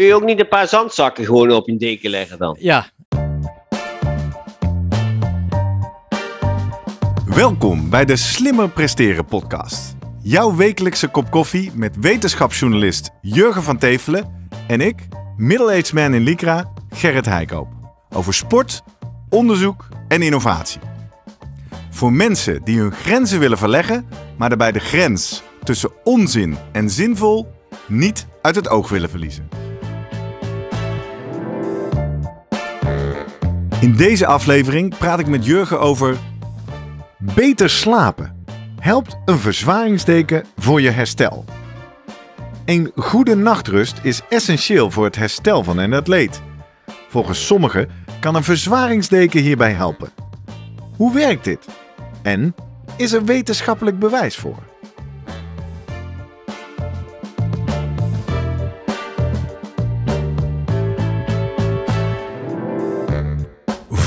Kun je ook niet een paar zandzakken gewoon op je deken leggen dan? Ja. Welkom bij de Slimmer Presteren podcast. Jouw wekelijkse kop koffie met wetenschapsjournalist Jurgen van Tevelen en ik, middle-aged man in Lycra, Gerrit Heikoop. Over sport, onderzoek en innovatie. Voor mensen die hun grenzen willen verleggen, maar daarbij de grens tussen onzin en zinvol niet uit het oog willen verliezen. In deze aflevering praat ik met Jurgen over beter slapen. Helpt een verzwaringsdeken voor je herstel? Een goede nachtrust is essentieel voor het herstel van een atleet. Volgens sommigen kan een verzwaringsdeken hierbij helpen. Hoe werkt dit? En is er wetenschappelijk bewijs voor?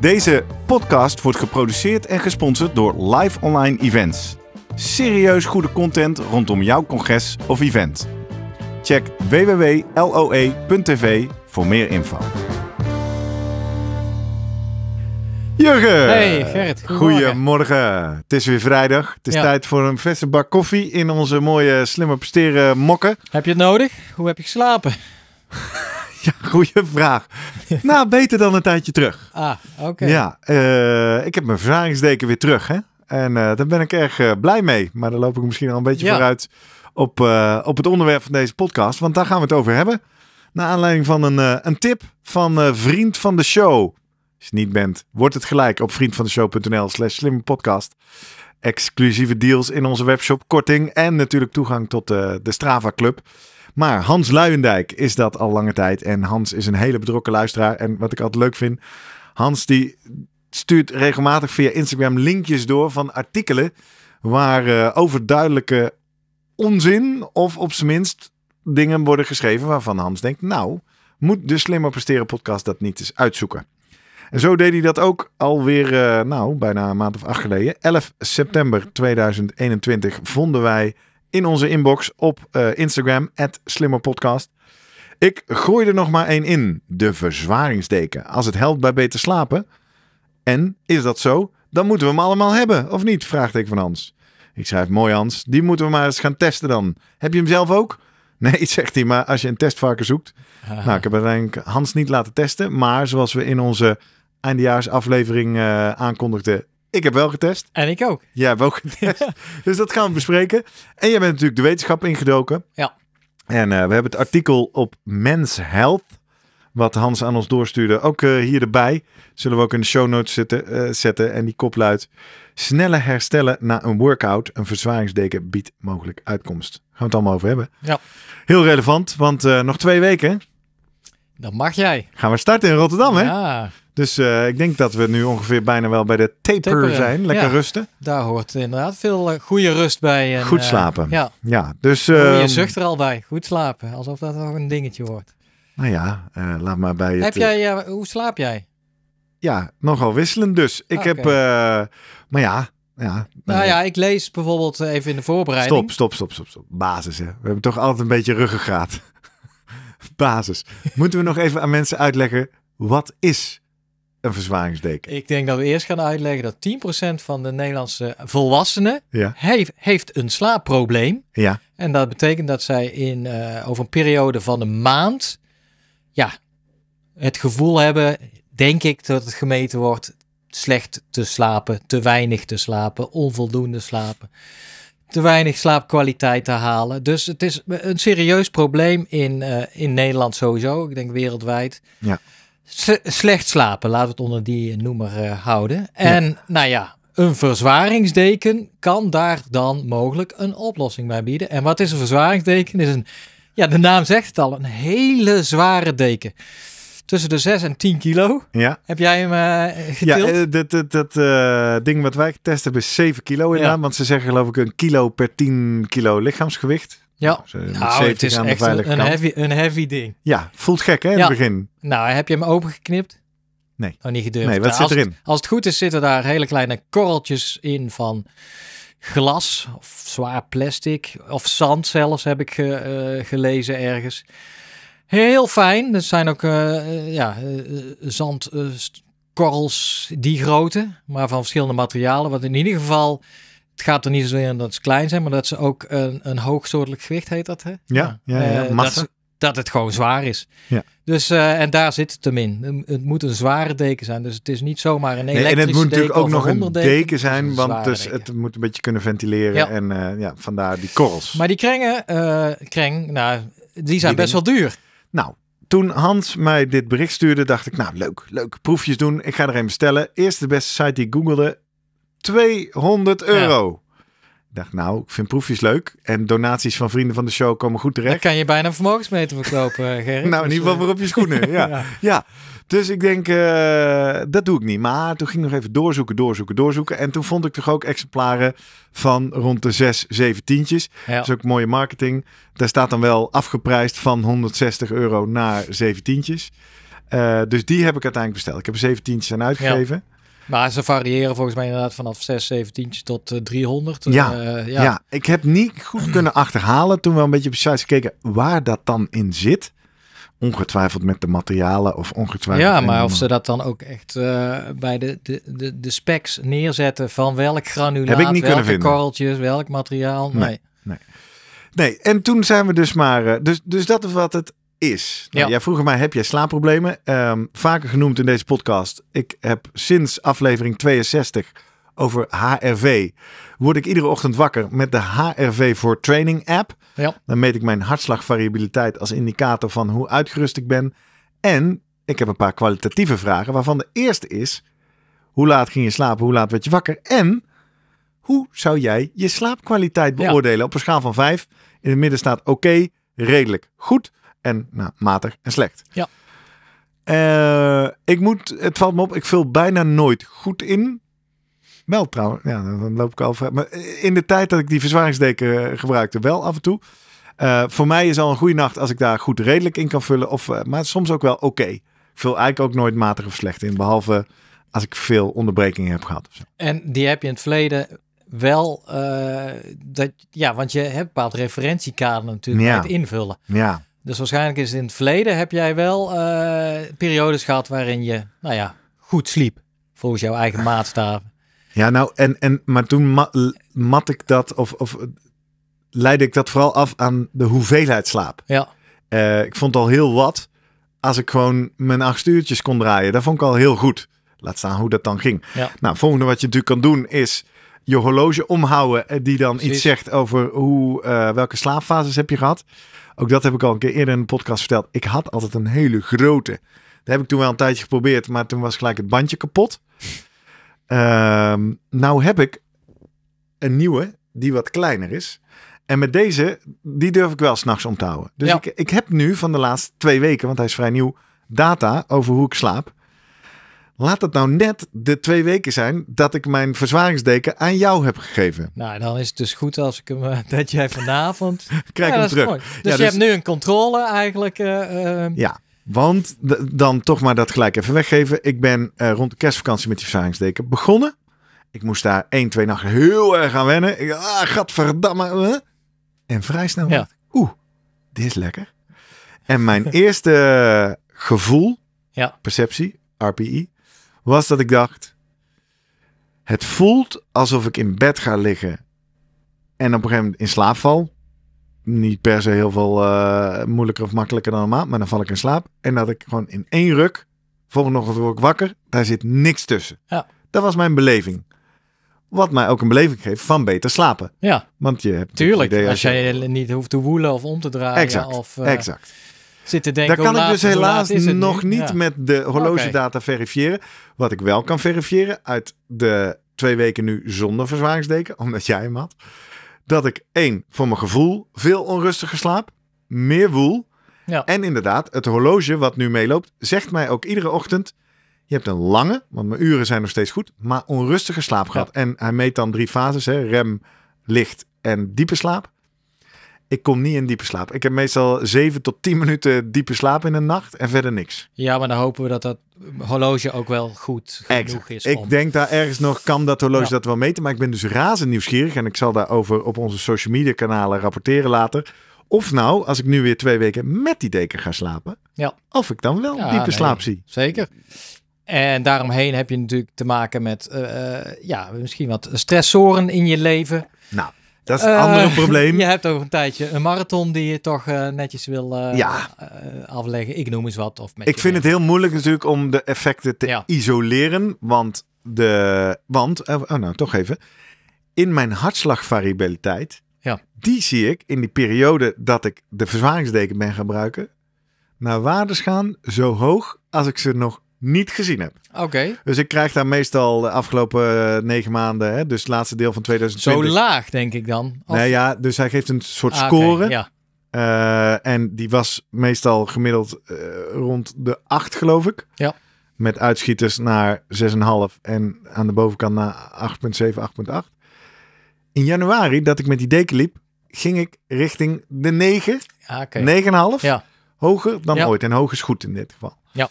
Deze podcast wordt geproduceerd en gesponsord door Live Online Events. Serieus goede content rondom jouw congres of event. Check www.loe.tv voor meer info. Jurgen! Hey Gerrit, goedemorgen. Het is weer vrijdag. Het is tijd voor een verse bak koffie in onze mooie slimmer presteren mokken. Heb je het nodig? Hoe heb je geslapen? Ja, goede vraag. nou, beter dan een tijdje terug. Ah, oké. Ja, eh, ik heb mijn verzadigingsdeken weer terug, hè. En eh, daar ben ik erg eh, blij mee. Maar daar loop ik misschien al een beetje vooruit op, op het onderwerp van deze podcast. Want daar gaan we het over hebben. Naar aanleiding van een, een tip van vriend van de show. Als je niet bent, wordt het gelijk op vriendvandeshow.nl slash slimme podcast. Exclusieve deals in onze webshop, korting en natuurlijk toegang tot de Strava Club. Maar Hans Luijendijk is dat al lange tijd. En Hans is een hele betrokken luisteraar. En wat ik altijd leuk vind, Hans die stuurt regelmatig via Instagram linkjes door van artikelen waar eh, overduidelijke onzin of op zijn minst dingen worden geschreven waarvan Hans denkt, nou, moet de Slimmer Presteren podcast dat niet eens uitzoeken. En zo deed hij dat ook alweer, uh, nou, bijna een maand of acht geleden. 11 september 2021 vonden wij in onze inbox op eh, Instagram, slimmerpodcast. Ik gooi er nog maar één in. De verzwaringsdeken. Als het helpt bij beter slapen. En is dat zo? Dan moeten we hem allemaal hebben, of niet? Vraagt ik van Hans. Ik schrijf mooi Hans. Die moeten we maar eens gaan testen dan. Heb je hem zelf ook? Nee, zegt hij, maar als je een testvarken zoekt. Ah. Nou, ik heb uiteindelijk Hans niet laten testen. Maar zoals we in onze eindejaarsaflevering uh, aankondigden, ik heb wel getest. En ik ook. Jij hebt ook getest. dus dat gaan we bespreken. En jij bent natuurlijk de wetenschap ingedoken. Ja. En eh, we hebben het artikel op Men's Health, wat Hans aan ons doorstuurde, ook eh, hier erbij. Zullen we ook in de show notes zitten, eh, zetten. En die kop luidt, snelle herstellen na een workout. Een verzwaringsdeken biedt mogelijk uitkomst. Gaan we het allemaal over hebben. Ja. Heel relevant, want nog twee weken. Dan mag jij. Gaan we starten in Rotterdam, hè? Ja. Dus eh, ik denk dat we nu ongeveer bijna wel bij de taper, zijn. Lekker rusten. Daar hoort inderdaad veel eh, goede rust bij. En, Goed eh, slapen. ja. ja dus, uh, je ehm, zucht er al bij. Goed slapen. Alsof dat nog een dingetje wordt. Nou ja, laat maar bij je. Heb jij, hoe slaap jij? Ja, nogal wisselend dus. Ik ah, heb... maar ja, ja, nou, nou ja, ik lees bijvoorbeeld even in de voorbereiding. Stop, stop, stop, stop, stop. Basis, hè. We hebben toch altijd een beetje ruggengraat. Basis. Moeten we nog even aan mensen uitleggen, wat is een verzwaringsdeken. Ik denk dat we eerst gaan uitleggen dat 10% van de Nederlandse volwassenen ja. heeft, een slaapprobleem. Ja. En dat betekent dat zij in, eh, over een periode van een maand ja, het gevoel hebben, denk ik, dat het gemeten wordt slecht te slapen, te weinig te slapen, onvoldoende slapen, te weinig slaapkwaliteit te halen. Dus het is een serieus probleem in, eh, in Nederland sowieso, ik denk wereldwijd. Ja slecht slapen, laten we het onder die noemer eh, houden. En nou ja, een verzwaringsdeken kan daar dan mogelijk een oplossing bij bieden. En wat is een verzwaringsdeken? Is een, ja, de naam zegt het al, een hele zware deken. Tussen de 6 en 10 kilo. Ja. Heb jij hem uh, getild? Ja, eh, dat, dat ding wat wij getest hebben is 7 kilo in naam. Want ze zeggen geloof ik een kilo per 10 kilo lichaamsgewicht. Ja, nou, het is echt een, heavy, een heavy ding. Ja, voelt gek hè, in het begin. Nou, heb je hem opengeknipt? Nee. Oh, niet gedurfd. Nee, wat nou, zit erin? als het goed is, zitten daar hele kleine korreltjes in van glas of zwaar plastic of zand zelfs, heb ik eh, gelezen ergens. Heel fijn. Er zijn ook eh, eh, ja, zandkorrels die grote, maar van verschillende materialen. Wat in ieder geval het gaat er niet zozeer om dat ze klein zijn, maar dat ze ook een, een hoogsoortelijk gewicht heet dat. Hè? Ja, ja, ja, eh, dat, het gewoon zwaar is. Ja. Dus, eh, en daar zit het hem in. Het moet een zware deken zijn. Dus het is niet zomaar een elektrische deken. En het moet natuurlijk ook nog een deken zijn, want dus het moet een beetje kunnen ventileren. En eh, ja, vandaar die korrels. Maar die krengen, uh, kreng, nou, die zijn best wel duur. Nou, toen Hans mij dit bericht stuurde, dacht ik, nou leuk, leuk, proefjes doen. Ik ga er een bestellen. Eerst de beste site die ik googelde 200 euro. Ik dacht, nou, ik vind proefjes leuk. En donaties van vrienden van de show komen goed terecht. Dan kan je bijna een vermogensmeter verkopen, eh, Gerrit. nou, in ieder geval dus, eh, weer op je schoenen. ja. ja. Dus ik denk, eh, dat doe ik niet. Maar toen ging ik nog even doorzoeken, doorzoeken, doorzoeken. En toen vond ik toch ook exemplaren van rond de 6, 7 tientjes. Dat is ook mooie marketing. Daar staat dan wel afgeprijsd van 160 euro naar 17. tientjes. dus die heb ik uiteindelijk besteld. Ik heb er tientjes aan uitgegeven. Maar ze variëren volgens mij inderdaad vanaf 6, 17 tot 300. Eh, ja, eh, ja, ja. ik heb niet goed kunnen achterhalen toen we een beetje precies keken gekeken waar dat dan in zit. Ongetwijfeld met de materialen of ongetwijfeld. Ja, maar of ze dat dan ook echt eh, bij de, de, de, de specs neerzetten van welk granulaat, heb ik niet welke korreltjes, welk materiaal. Nee. nee. nee. Nee, en toen zijn we dus maar. Dus, dus dat is wat het is. Nou, ja. Jij vroeg mij, heb jij slaapproblemen? Ehm, vaker genoemd in deze podcast. Ik heb sinds aflevering 62 over HRV. Word ik iedere ochtend wakker met de HRV voor Training app. Ja. Dan meet ik mijn hartslagvariabiliteit als indicator van hoe uitgerust ik ben. En ik heb een paar kwalitatieve vragen, waarvan de eerste is: hoe laat ging je slapen? Hoe laat werd je wakker? En hoe zou jij je slaapkwaliteit beoordelen? Op een schaal van 5. In het midden staat oké, redelijk, goed en nou, matig en slecht. Ja. Eh, ik moet, het valt me op, ik vul bijna nooit goed in. Wel trouwens, ja, dan loop ik al Maar eh, in de tijd dat ik die verzwaringsdeken eh, gebruikte, wel af en toe. voor mij is al een goede nacht als ik daar goed redelijk in kan vullen. Of, maar soms ook wel oké. Ik vul eigenlijk ook nooit matig of slecht in. Behalve als ik veel onderbrekingen heb gehad. En die heb je in het verleden wel. dat, ja, want je hebt bepaald referentiekader natuurlijk ja. bij het invullen. Ja. Dus waarschijnlijk is het in het verleden heb jij wel eh, periodes gehad waarin je, nou ja, goed sliep. Volgens jouw eigen maatstaven. Ja, nou, en, en, maar toen mat, ik dat, of, of leidde ik dat vooral af aan de hoeveelheid slaap. Ja. Eh, ik vond al heel wat als ik gewoon mijn acht uurtjes kon draaien. Dat vond ik al heel goed. Laat staan hoe dat dan ging. Nou, volgende wat je natuurlijk kan doen is je horloge omhouden. Eh, die dan iets zegt over hoe, welke slaapfases heb je gehad. Ook dat heb ik al een keer eerder in een podcast verteld. Ik had altijd een hele grote. Dat heb ik toen wel een tijdje geprobeerd, maar toen was gelijk het bandje kapot. Um, nou heb ik een nieuwe die wat kleiner is. En met deze, die durf ik wel s'nachts om te houden. Dus ik, ik heb nu van de laatste twee weken, want hij is vrij nieuw, data over hoe ik slaap. Laat het nou net de twee weken zijn dat ik mijn verzwaringsdeken aan jou heb gegeven. Nou, dan is het dus goed als ik hem, eh, dat jij vanavond... Krijg hem terug. Dus, ja, dus je dus- hebt nu een controle eigenlijk. Eh, eh, ja, want dan toch maar dat gelijk even weggeven. Ik ben rond de kerstvakantie met die verzwaringsdeken begonnen. Ik moest daar één, twee nachten heel erg aan wennen. Ik, ah, gadverdamme. En vrij snel ja. oeh, dit is lekker. En mijn eerste gevoel, ja. perceptie, RPI, was dat ik dacht: het voelt alsof ik in bed ga liggen en op een gegeven moment in slaap val. Niet per se heel veel eh, moeilijker of makkelijker dan normaal, maar dan val ik in slaap. En dat ik gewoon in één ruk, volgende ochtend word ik wakker, daar zit niks tussen. Ja. Dat was mijn beleving. Wat mij ook een beleving geeft van beter slapen. Ja. Want je hebt Tuurlijk, idee als, jij niet hoeft te woelen of om te draaien. of, eh, exact zit denken. Daar kan ik dus helaas nog niet met de horlogedata okay. verifiëren. Wat ik wel kan verifiëren uit de twee weken nu zonder verzwaringsdeken, omdat jij hem had. Dat ik één, voor mijn gevoel veel onrustiger slaap, meer woel. Ja. En inderdaad, het horloge wat nu meeloopt, zegt mij ook iedere ochtend. Je hebt een lange, want mijn uren zijn nog steeds goed, maar onrustige slaap gehad. En hij meet dan drie fases: hè, rem, licht en diepe slaap ik kom niet in diepe slaap. Ik heb meestal zeven tot tien minuten diepe slaap in de nacht en verder niks. Ja, maar dan hopen we dat dat horloge ook wel goed genoeg is. Om... Ik denk daar ergens nog kan dat horloge dat wel meten. Maar ik ben dus razend nieuwsgierig en ik zal daarover op onze social media kanalen rapporteren later. Of nou, als ik nu weer twee weken met die deken ga slapen, ja. of ik dan wel diepe slaap zie. Zeker. En daaromheen heb je natuurlijk te maken met eh, eh, ja, misschien wat stressoren in je leven. Nou, dat is een eh, probleem. Je hebt over een tijdje een marathon die je toch eh, netjes wil eh, afleggen. Ik noem eens wat. Of met ik vind het heel moeilijk natuurlijk om de effecten te isoleren. Want, de, want oh nou, toch even. In mijn hartslagvariabiliteit, ja. die zie ik in die periode dat ik de verzwaringsdeken ben gaan gebruiken, naar waardes gaan zo hoog als ik ze nog niet gezien heb. Oké. Dus ik krijg daar meestal de afgelopen eh, negen maanden, hè, dus het laatste deel van 2020. Zo laag, denk ik dan. Nee, ja, dus hij geeft een soort ah, score. ja. Eh, en die was meestal gemiddeld eh, rond de 8, geloof ik. Ja. Met uitschieters naar 6,5 en aan de bovenkant naar 8,7, 8,8. In januari, dat ik met die deken liep, ging ik richting de 9. Ja, okay. 9,5. Ja. Hoger dan ooit. En hoog is goed in dit geval. Ja.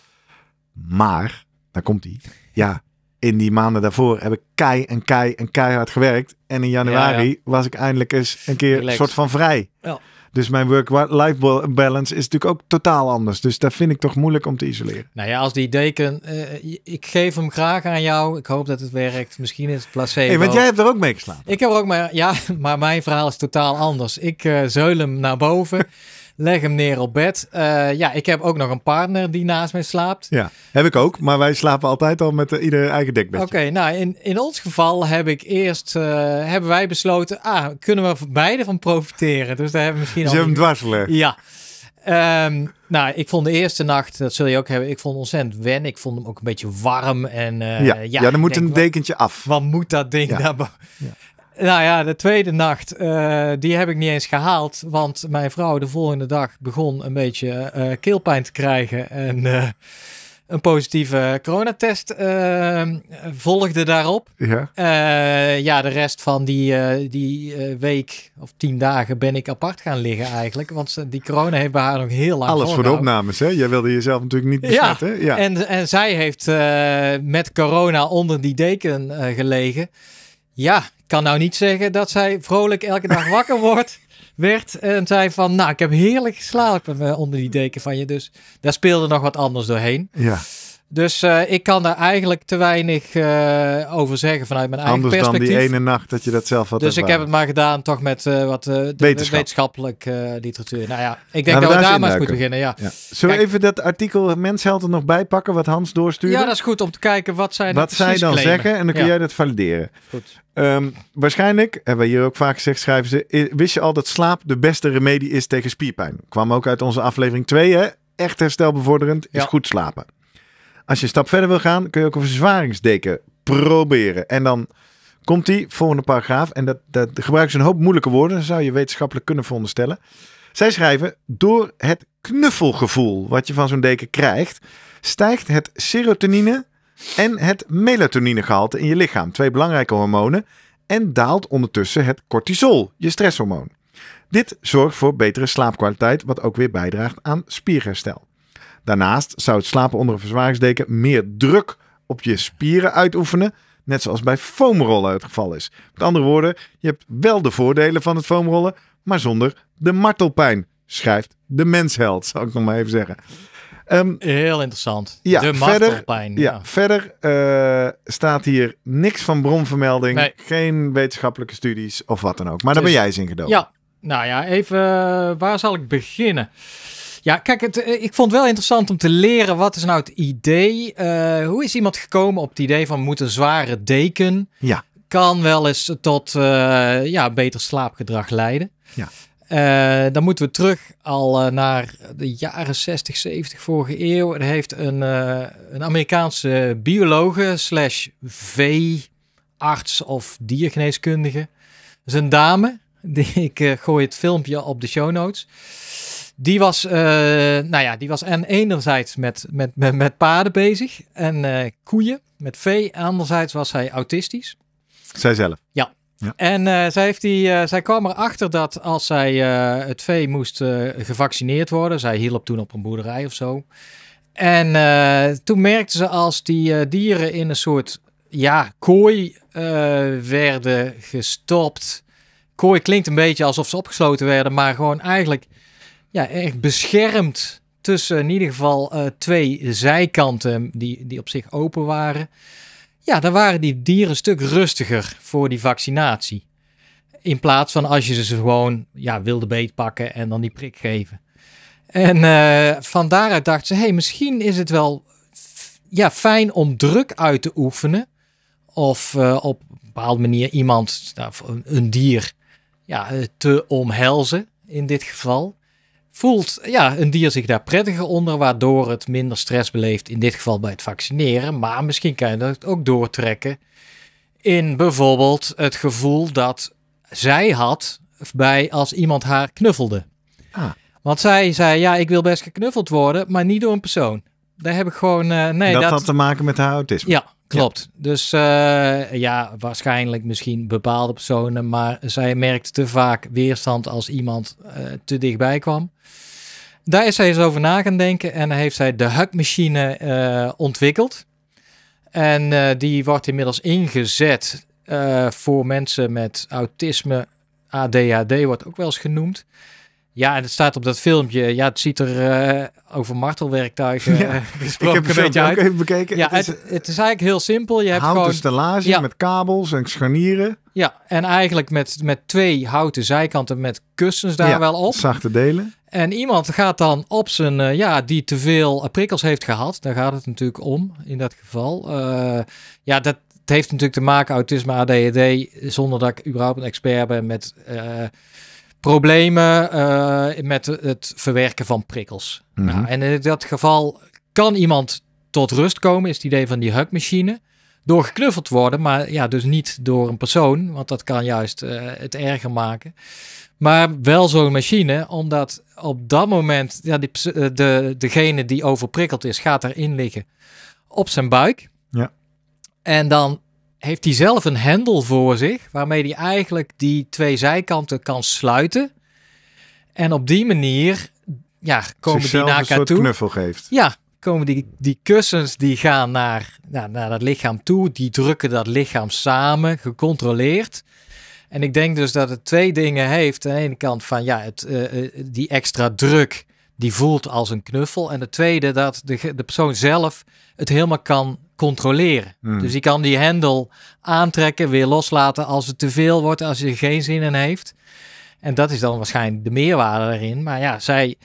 Maar, daar komt hij. Ja, in die maanden daarvoor heb ik kei en kei en keihard gewerkt. En in januari was ik eindelijk eens een keer soort van vrij. Ja. Dus mijn work-life balance is natuurlijk ook totaal anders. Dus daar vind ik toch moeilijk om te isoleren. Nou ja, als die deken, eh, ik geef hem graag aan jou. Ik hoop dat het werkt. Misschien is het placebo. want jij hebt er ook mee geslapen. Ik heb er ook mee, ja, maar mijn verhaal is totaal anders. Ik uh, zeul hem naar boven. Leg hem neer op bed. Eh, ja, ik heb ook nog een partner die naast mij slaapt. Ja, heb ik ook. Maar wij slapen altijd al met eh, ieder eigen dekbedje. Oké, nou in, in ons geval heb ik eerst, eh, hebben wij besloten, ah, kunnen we beide van profiteren. Dus daar hebben we misschien al... je hebben hem dwars Ja. Ehm, nou, ik vond de eerste nacht, dat zul je ook hebben, ik vond ontzettend wen. Ik vond hem ook een beetje warm. En, ja. ja. dan moet een dekentje af. Wat moet dat ding ja. Ja nou ja, de tweede nacht, eh, die heb ik niet eens gehaald. Want mijn vrouw de volgende dag begon een beetje eh, keelpijn te krijgen. En eh, een positieve coronatest volgde daarop. Ja. ja, de rest van die, die week of tien dagen ben ik apart gaan liggen eigenlijk. Want die corona heeft bij haar nog heel lang Alles voor de opnames, hè? Jij wilde jezelf natuurlijk niet besmetten. Ja, En, en zij heeft met corona onder die deken gelegen. Ja, kan nou niet zeggen dat zij vrolijk elke dag wakker wordt, werd en zei van, nou, ik heb heerlijk geslapen eh, onder die deken van je. Dus daar speelde nog wat anders doorheen. Ja. Dus eh, ik kan daar eigenlijk te weinig eh, over zeggen vanuit mijn eigen Anders perspectief. Anders dan die ene nacht dat je dat zelf had Dus ik heb het maar gedaan toch met uh, wat Wetenschap. wetenschappelijk literatuur. Nou ja, ik denk dat we daar maar eens moeten beginnen. Ja. ja. Zullen we even dat artikel Menshelden er nog bijpakken wat Hans doorstuurde? Ja, dat is goed om te kijken wat zij nou Wat zij dan zeggen en dan kun jij dat valideren. Goed. Ehm, waarschijnlijk, hebben we hier ook vaak gezegd, schrijven ze... Wist je al dat slaap de beste remedie is tegen spierpijn? Kwam ook uit onze aflevering 2, hè? Echt herstelbevorderend is goed slapen. Als je een stap verder wil gaan, kun je ook een verzwaringsdeken proberen. En dan komt die volgende paragraaf. En dat, dat gebruiken ze een hoop moeilijke woorden. zou je wetenschappelijk kunnen veronderstellen. Zij schrijven: door het knuffelgevoel wat je van zo'n deken krijgt, stijgt het serotonine en het melatoninegehalte in je lichaam, twee belangrijke hormonen, en daalt ondertussen het cortisol, je stresshormoon. Dit zorgt voor betere slaapkwaliteit, wat ook weer bijdraagt aan spierherstel. Daarnaast zou het slapen onder een verzwaringsdeken meer druk op je spieren uitoefenen. Net zoals bij foamrollen het geval is. Met andere woorden, je hebt wel de voordelen van het foamrollen, maar zonder de martelpijn. Schrijft de mensheld, zal ik nog maar even zeggen. Ehm, Heel interessant. Ja, de martelpijn. Verder, ja. verder eh, staat hier niks van bronvermelding. Geen wetenschappelijke studies of wat dan ook. Maar daar dus- ben jij eens in gedoken. Ja, nou ja, even eh, waar zal ik beginnen? Ja, kijk, het, eh, ik vond het wel interessant om te leren wat is nou het idee. Eh, hoe is iemand gekomen op het idee van moet een zware deken ja. kan wel eens tot eh, ja, beter slaapgedrag leiden. Ja. dan moeten we terug al naar de jaren 60, 70 vorige eeuw. Er heeft een, een Amerikaanse biologe slash veearts of diergeneeskundige. zijn een dame. Die, ik gooi het filmpje op de show notes. Die was, eh, nou ja, die was en enerzijds met, met, met, paarden bezig en eh, koeien, met vee. Anderzijds was zij autistisch. Zijzelf? Ja. ja. En eh, zij, heeft die, zij kwam erachter dat als zij het vee moest gevaccineerd worden, zij hielp toen op een boerderij of zo. En toen merkte ze als die dieren in een soort ja, kooi werden gestopt. Kooi klinkt een beetje alsof ze opgesloten werden, maar gewoon eigenlijk ja, erg beschermd tussen in ieder geval eh, twee zijkanten ehm, die, die op zich open waren. Ja, dan waren die dieren een stuk rustiger voor die vaccinatie. In plaats van als je ze gewoon ja, wilde beetpakken en dan die prik geven. En eh, van daaruit dachten ze, hey, misschien is het wel ja, fijn om druk uit te oefenen. Of eh, op een bepaalde manier iemand, nou, een, een dier, ja, te omhelzen in dit geval voelt ja, een dier zich daar prettiger onder, waardoor het minder stress beleeft, in dit geval bij het vaccineren. Maar misschien kan je dat ook doortrekken in bijvoorbeeld het gevoel dat zij had bij als iemand haar knuffelde. Ah. Want zij zei, ja, ik wil best geknuffeld worden, maar niet door een persoon. Daar heb ik gewoon... Eh, nee, dat, dat had te maken met haar autisme. Ja, klopt. Dus eh, ja, waarschijnlijk misschien bepaalde personen, maar zij merkte te vaak weerstand als iemand eh, te dichtbij kwam. Daar is hij eens over na gaan denken en heeft hij de hakmachine uh, eh, ontwikkeld. En eh, die wordt inmiddels ingezet eh, voor mensen met autisme. ADHD wordt ook wel eens genoemd. Ja, en het staat op dat filmpje. Ja, het ziet er over martelwerktuigen gesproken ik heb een beetje Ook even bekeken. Ja, het is, eigenlijk heel simpel. Je hebt houten gewoon, met kabels en scharnieren. Ja, en eigenlijk met, met twee houten zijkanten met kussens daar wel op. Zachte delen. En iemand gaat dan op zijn, eh, ja, die te veel prikkels heeft gehad. Daar gaat het natuurlijk om in dat geval. Eh, ja, dat heeft natuurlijk te maken, autisme, ADHD, zonder dat ik überhaupt een expert ben met eh, problemen met het verwerken van prikkels. Mhm. nou, en in dat geval kan iemand tot rust komen, is het idee van die hugmachine door geknuffeld worden, maar ja, dus niet door een persoon, want dat kan juist eh, het erger maken. Maar wel zo'n machine, omdat op dat moment ja, die, eh, de, degene die overprikkeld is, gaat erin liggen op zijn buik. Ja. En dan heeft hij zelf een hendel voor zich, waarmee hij eigenlijk die twee zijkanten kan sluiten. En op die manier ja, komen die naar elkaar toe. knuffel geeft. Ja, komen die, die kussens die gaan naar, naar naar dat lichaam toe. Die drukken dat lichaam samen, gecontroleerd. En ik denk dus dat het twee dingen heeft. Aan de ene kant van ja, het, eh, eh, die extra druk die voelt als een knuffel. En de tweede dat de, de persoon zelf het helemaal kan controleren. Hmm. Dus die kan die hendel aantrekken, weer loslaten als het te veel wordt, als je er geen zin in heeft. En dat is dan waarschijnlijk de meerwaarde erin. Maar ja, zij,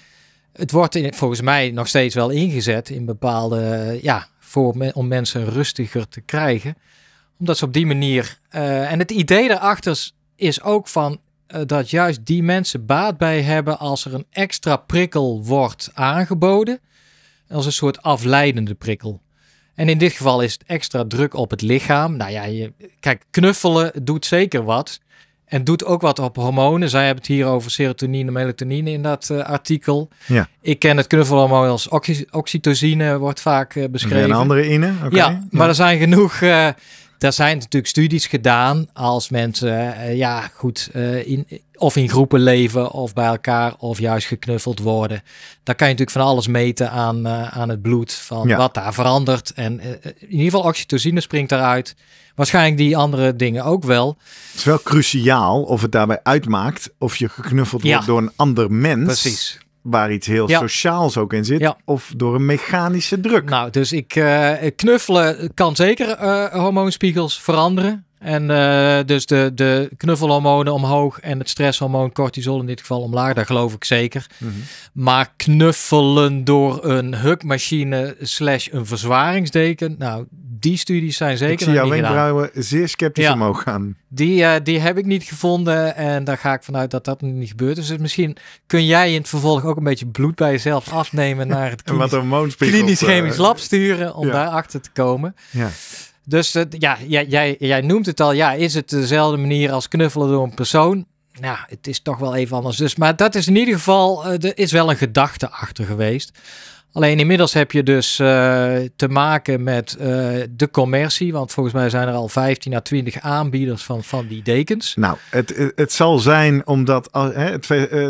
het wordt volgens mij nog steeds wel ingezet in bepaalde, ja, voor, om mensen rustiger te krijgen. Omdat ze op die manier, eh, en het idee daarachter is ook van eh, dat juist die mensen baat bij hebben als er een extra prikkel wordt aangeboden. Als een soort afleidende prikkel. En in dit geval is het extra druk op het lichaam. Nou ja, je, kijk, knuffelen doet zeker wat. En doet ook wat op hormonen. Zij hebben het hier over serotonine, melatonine in dat eh, artikel. Ja. Ik ken het knuffelhormoon als oxytocine, wordt vaak uh, beschreven. En andere ine. Ja, maar er zijn genoeg eh, er zijn natuurlijk studies gedaan als mensen eh, ja, goed eh, in, of in groepen leven of bij elkaar of juist geknuffeld worden. Dan kan je natuurlijk van alles meten aan, eh, aan het bloed, van wat daar verandert. En in ieder geval oxytocine springt daaruit. Waarschijnlijk die andere dingen ook wel. Het is wel cruciaal of het daarbij uitmaakt of je geknuffeld wordt door een ander mens. Precies waar iets heel sociaals ook in zit. Of door een mechanische druk. Nou, dus ik eh, knuffelen kan zeker eh, hormoonspiegels veranderen. En eh, dus de, de knuffelhormonen omhoog en het stresshormoon cortisol in dit geval omlaag. Daar geloof ik zeker. Mhm. Maar knuffelen door een hukmachine slash een verzwaringsdeken. Nou, die studies zijn zeker. Ik zie jouw wenkbrauwen zeer sceptisch ja. omhoog gaan. Die, eh, die heb ik niet gevonden. En daar ga ik vanuit dat dat niet gebeurt. Dus misschien kun jij in het vervolg ook een beetje bloed bij jezelf afnemen naar het klinisch, chemisch eh, lab sturen om daarachter te komen. Ja. Dus ja, jij, jij, jij noemt het al. Ja, is het dezelfde manier als knuffelen door een persoon? Nou, het is toch wel even anders. Dus, maar dat is in ieder geval, eh, er is wel een gedachte achter geweest. Alleen inmiddels heb je dus eh, te maken met eh, de commercie. Want volgens mij zijn er al 15 à 20 aanbieders van, van die dekens. Nou, het, het zal zijn omdat het,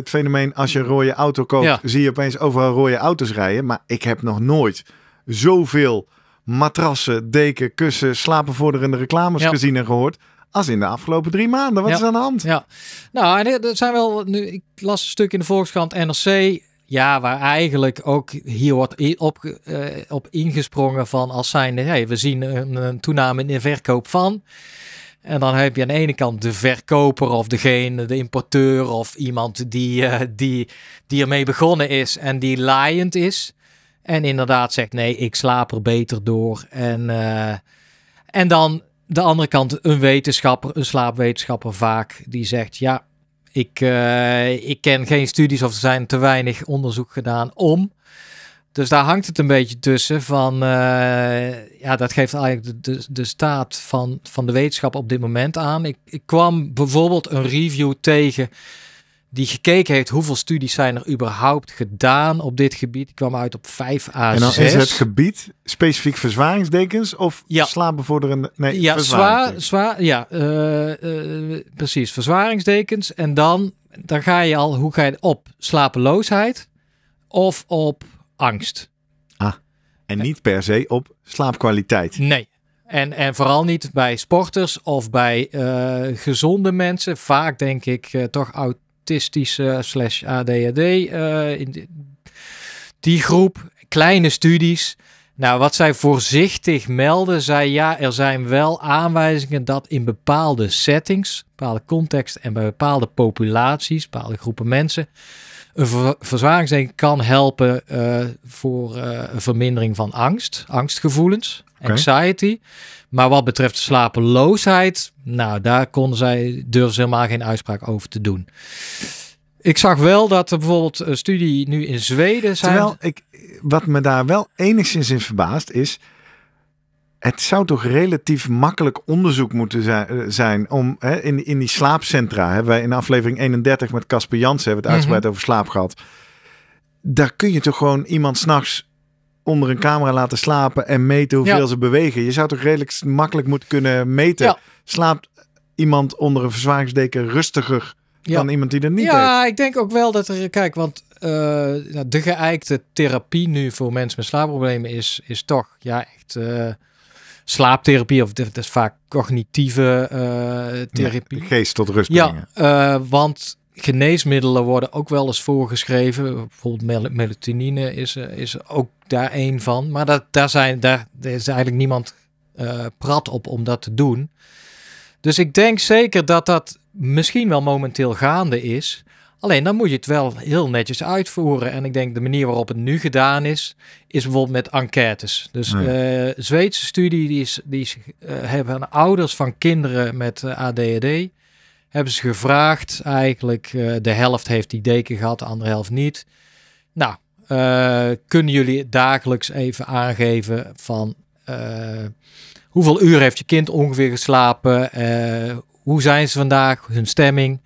fenomeen als je een rode auto koopt, zie je opeens overal rode auto's rijden. Maar ik heb nog nooit zoveel matrassen, deken, kussen, slapenvorderende reclames gezien en gehoord als in de afgelopen drie maanden. Wat is aan de hand? Ja, nou, er zijn wel. Nu, ik las een stuk in de Volkskrant NRC. Ja, waar eigenlijk ook hier wordt op, eh, op ingesprongen van als zijnde, we zien een, toename in de verkoop van. En dan heb je aan de ene kant de verkoper of degene, de importeur of iemand die, eh, die, die ermee begonnen is en die laaiend is. En inderdaad zegt nee, ik slaap er beter door. En, eh, en dan de andere kant, een wetenschapper, een slaapwetenschapper vaak, die zegt ja, ik, eh, ik ken geen studies of er zijn te weinig onderzoek gedaan om. Dus daar hangt het een beetje tussen van, eh, ja, dat geeft eigenlijk de, de, de, staat van, van de wetenschap op dit moment aan. Ik, ik kwam bijvoorbeeld een review tegen die gekeken heeft hoeveel studies zijn er überhaupt gedaan op dit gebied. Ik kwam uit op 5 a En dan is het gebied specifiek verzwaringsdekens of ja. slaapbevorderende... Nee, ja, zwaar, zwaar, ja eh, eh, precies, verzwaringsdekens. En dan, dan ga je al, hoe ga je op slapeloosheid of op angst. Ah, en niet per se op slaapkwaliteit. Nee, en, en vooral niet bij sporters of bij eh, gezonde mensen. Vaak denk ik toch oud, autistische slash ADHD. Eh, in die, groep, kleine studies. Nou, wat zij voorzichtig melden, zei ja, er zijn wel aanwijzingen dat in bepaalde settings, bepaalde context en bij bepaalde populaties, bepaalde groepen mensen, een ver kan helpen eh, voor een eh, vermindering van angst, angstgevoelens, anxiety. Maar wat betreft slapeloosheid, nou, daar kon zij, durven ze helemaal geen uitspraak over te doen. Ik zag wel dat er bijvoorbeeld een studie nu in Zweden zijn. Terwijl ik, wat me daar wel enigszins in verbaast is, het zou toch relatief makkelijk onderzoek moeten eh, zijn om hè, in, in die slaapcentra, hebben wij in aflevering 31 met Casper Jansen hebben we het mhm. uitgebreid over slaap gehad. Daar kun je toch gewoon iemand s'nachts onder een camera laten slapen en meten hoeveel ze bewegen. Je zou toch redelijk makkelijk moeten kunnen meten. Slaapt iemand onder een verzwaringsdeken rustiger dan iemand die er niet ja, ik denk ook wel dat er... Kijk, want eh, nou, de geëikte therapie nu voor mensen met slaapproblemen is, is toch ja, echt... Eh, slaaptherapie, of dat is vaak cognitieve uh, therapie. geest tot rust brengen. Ja, want geneesmiddelen worden ook wel eens voorgeschreven. Bijvoorbeeld mel melatonine is, eh, is ook daar één van. Maar dat, daar, zijn, daar, is eigenlijk niemand uh, prat op om dat te doen. Dus ik denk zeker dat dat misschien wel momenteel gaande is. Alleen dan moet je het wel heel netjes uitvoeren. En ik denk de manier waarop het nu gedaan is, is bijvoorbeeld met enquêtes. Dus eh, Zweedse studie, die, is, die hebben ouders van kinderen met ADHD hebben ze gevraagd. Eigenlijk eh, de helft heeft die deken gehad, de andere helft niet. Nou, eh, kunnen jullie dagelijks even aangeven van eh, hoeveel uur heeft je kind ongeveer geslapen? hoe zijn ze vandaag? Hun stemming?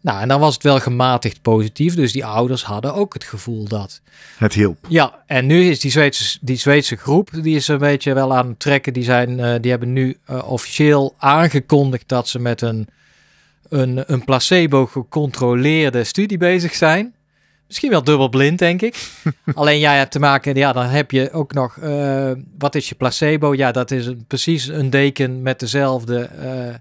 Nou, en dan was het wel gematigd positief. Dus die ouders hadden ook het gevoel dat. Het hielp. Ja, en nu is die Zweedse, die Zweedse groep, die is een beetje wel aan het trekken. Die, zijn, die hebben nu officieel aangekondigd dat ze met een een, een placebo-gecontroleerde studie bezig zijn. Misschien wel dubbelblind, denk ik. Alleen jij hebt te maken, ja, dan heb je ook nog, eh, wat is je placebo? Ja, dat is een, precies een deken met dezelfde eh,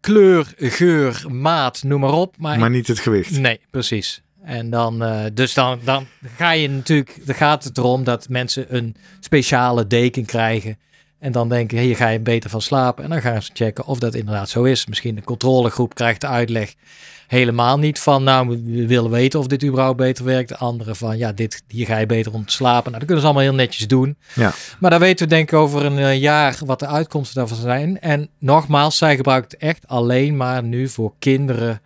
kleur, geur, maat, noem maar op. Maar, niet het gewicht. Nee, precies. En dan, eh, dus dan, dan ga je natuurlijk, dan gaat het erom dat mensen een speciale deken krijgen en dan denken, hier ga je beter van slapen. En dan gaan ze checken of dat inderdaad zo is. Misschien de controlegroep krijgt de uitleg helemaal niet van, nou, we willen weten of dit überhaupt beter werkt. De anderen van, ja, dit, hier ga je beter om slapen. Nou, dat kunnen ze allemaal heel netjes doen. Ja. Maar dan weten we denk ik over een eh, jaar wat de uitkomsten daarvan zijn. En nogmaals, zij gebruikt echt alleen maar nu voor kinderen